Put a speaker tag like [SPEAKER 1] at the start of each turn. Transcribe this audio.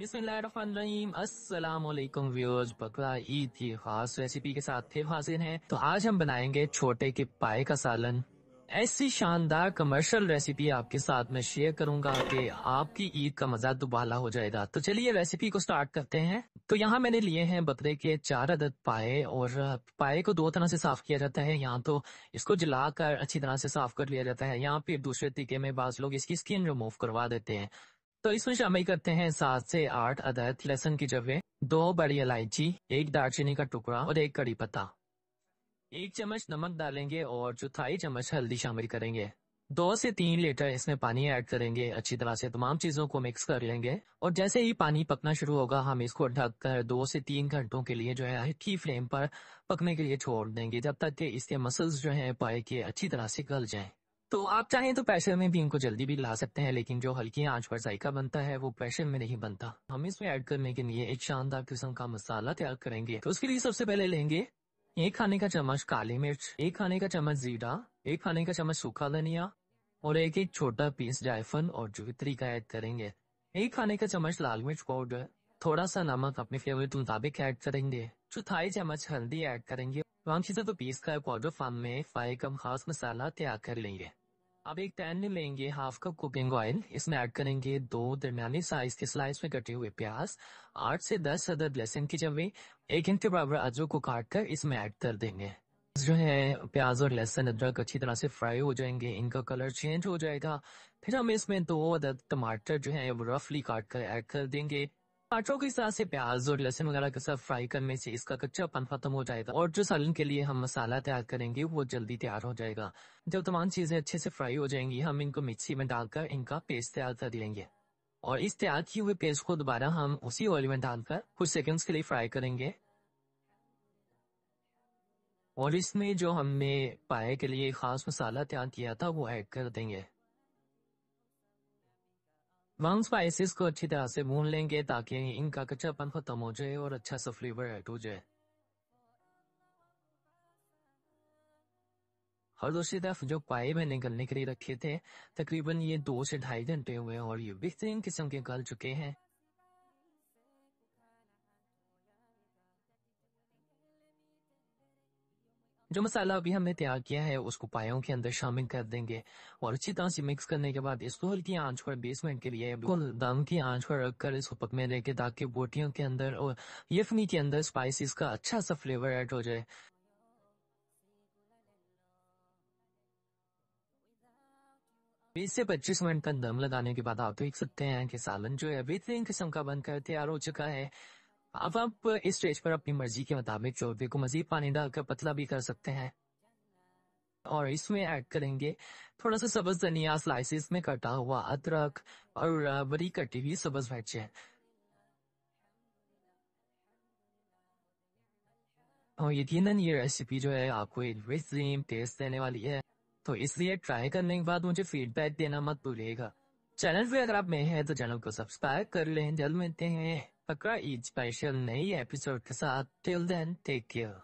[SPEAKER 1] बिस्मिल्लाहिर्रहमानिर्रहीम व्यूअर्स बकरा ईद की खास रेसिपी के साथ फिर हाजिर हैं तो आज हम बनाएंगे छोटे के पाए का सालन ऐसी शानदार कमर्शियल रेसिपी आपके साथ मैं शेयर करूंगा कि आपकी ईद का मजा दुबाला हो जाएगा तो चलिए रेसिपी को स्टार्ट करते हैं तो यहाँ मैंने लिए हैं बकरे के चार अदद पाए और पाए को दो तरह से साफ किया जाता है यहाँ तो इसको जलाकर अच्छी तरह से साफ कर लिया जाता है यहाँ फिर दूसरे तरीके में बाज लोग इसकी स्किन रिमूव करवा देते हैं तो इसमें शामिल करते हैं सात से आठ अदद लहसुन की जगह दो बड़ी इलायची एक दालचीनी का टुकड़ा और एक कड़ी पत्ता एक चम्मच नमक डालेंगे और चौथाई चम्मच हल्दी शामिल करेंगे दो से तीन लीटर इसमें पानी ऐड करेंगे अच्छी तरह से तमाम चीजों को मिक्स कर लेंगे और जैसे ही पानी पकना शुरू होगा हम इसको ढककर दो से तीन घंटों के लिए जो है हल्की फ्लेम पर पकने के लिए छोड़ देंगे जब तक कि इसके मसल्स जो है पाए के अच्छी तरह से गल जाएं। तो आप चाहें तो प्रेशर में भी इनको जल्दी भी ला सकते हैं लेकिन जो हल्की आंच पर जायका बनता है वो प्रेशर में नहीं बनता हम इसमें ऐड करने के लिए एक शानदार किस्म का मसाला तैयार करेंगे तो उसके लिए सबसे पहले लेंगे एक खाने का चम्मच काली मिर्च एक खाने का चम्मच जीरा एक खाने का चम्मच सूखा धनिया और एक एक छोटा पीस जायफन और जुवित्री का ऐड करेंगे एक खाने का चम्मच लाल मिर्च पाउडर थोड़ा सा नमक अपने फेवरेट मुताबिक ऐड करेंगे चौथाई चम्मच हल्दी ऐड करेंगे वांछित तो, तो पीस का पाउडर फार्म में फाइव कम खास मसाला तैयार कर लेंगे अब एक पैन में लेंगे हाफ कप कुकिंग ऑयल इसमें ऐड करेंगे दो दरमियानी साइज के स्लाइस में कटे हुए प्याज आठ से दस अदर लहसुन की जवे एक इंच के बराबर अदरक को काट कर इसमें ऐड कर देंगे जो है प्याज और लहसुन अदरक अच्छी तरह से फ्राई हो जाएंगे इनका कलर चेंज हो जाएगा फिर हम इसमें दो अदर टमाटर जो है वो रफली काट कर ऐड कर देंगे टमाटरों के साथ से प्याज और लहसुन वगैरह के साथ फ्राई करने से इसका कच्चापन खत्म हो जाएगा और जो सालन के लिए हम मसाला तैयार करेंगे वो जल्दी तैयार हो जाएगा जब तमाम चीजें अच्छे से फ्राई हो जाएंगी हम इनको मिक्सी में डालकर इनका पेस्ट तैयार कर लेंगे और इस तैयार किए हुए पेस्ट को दोबारा हम उसी ऑयल में डालकर कुछ सेकेंड्स के लिए फ्राई करेंगे और इसमें जो हमने पाए के लिए खास मसाला तैयार किया था वो ऐड कर देंगे वंस स्पाइसेस को अच्छी तरह से भून लेंगे ताकि इनका कच्चापन खत्म हो जाए और अच्छा सा फ्लेवर ऐड हो जाए और दूसरी तरफ जो पाए में निकलने के लिए रखे थे तकरीबन ये दो से ढाई घंटे हुए और ये बेहतरीन किस्म के गल चुके हैं जो मसाला अभी हमने तैयार किया है उसको पायों के अंदर शामिल कर देंगे और अच्छी तरह से मिक्स करने के बाद इसको हल्की आंच पर बीस मिनट के लिए बिल्कुल दम की आंच पर रखकर इसको पकने लेके ताकि बोटियों के अंदर और यफनी के अंदर स्पाइसिस का अच्छा सा फ्लेवर ऐड हो जाए बीस से पच्चीस मिनट का दम लगाने के बाद आप देख सकते हैं कि सालन जो है बेहतरीन किस्म का बनकर तैयार हो चुका है अब आप इस स्टेज पर अपनी मर्जी के मुताबिक चौबे को मजीद पानी डालकर पतला भी कर सकते हैं और इसमें ऐड करेंगे थोड़ा सा सब्ज धनिया स्लाइसिस में कटा हुआ अदरक और बड़ी कटी हुई सब्ज मिर्चें और यकीनन ये रेसिपी जो है आपको एक टेस्ट देने वाली है तो इसलिए ट्राई करने के बाद मुझे फीडबैक देना मत भूलिएगा चैनल पे अगर आप नए हैं तो चैनल को सब्सक्राइब कर लें जल्द मिलते हैं Accra is special May episode. are till then take care.